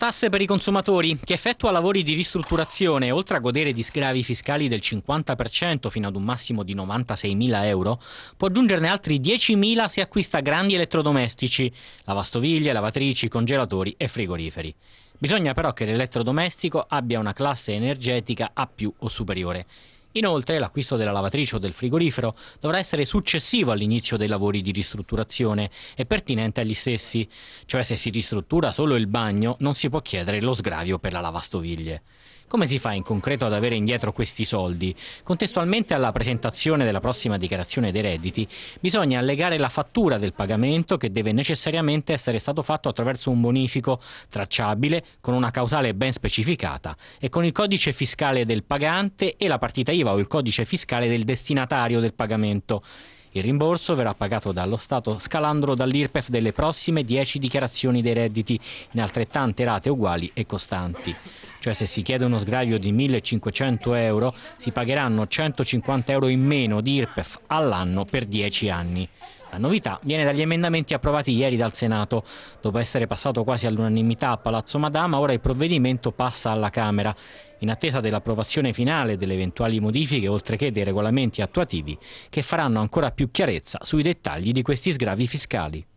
Tasse per i consumatori. Chi effettua lavori di ristrutturazione, oltre a godere di sgravi fiscali del 50% fino ad un massimo di 96.000 euro, può aggiungerne altri 10.000 se acquista grandi elettrodomestici, lavastoviglie, lavatrici, congelatori e frigoriferi. Bisogna però che l'elettrodomestico abbia una classe energetica A più o superiore. Inoltre l'acquisto della lavatrice o del frigorifero dovrà essere successivo all'inizio dei lavori di ristrutturazione e pertinente agli stessi, cioè se si ristruttura solo il bagno non si può chiedere lo sgravio per la lavastoviglie. Come si fa in concreto ad avere indietro questi soldi? Contestualmente alla presentazione della prossima dichiarazione dei redditi bisogna allegare la fattura del pagamento che deve necessariamente essere stato fatto attraverso un bonifico tracciabile con una causale ben specificata e con il codice fiscale del pagante e la partita IVA o il codice fiscale del destinatario del pagamento. Il rimborso verrà pagato dallo Stato scalandolo dall'IRPEF delle prossime 10 dichiarazioni dei redditi in altrettante rate uguali e costanti cioè se si chiede uno sgravio di 1500 euro si pagheranno 150 euro in meno di IRPEF all'anno per 10 anni. La novità viene dagli emendamenti approvati ieri dal Senato. Dopo essere passato quasi all'unanimità a Palazzo Madama, ora il provvedimento passa alla Camera. In attesa dell'approvazione finale delle eventuali modifiche, oltre che dei regolamenti attuativi, che faranno ancora più chiarezza sui dettagli di questi sgravi fiscali.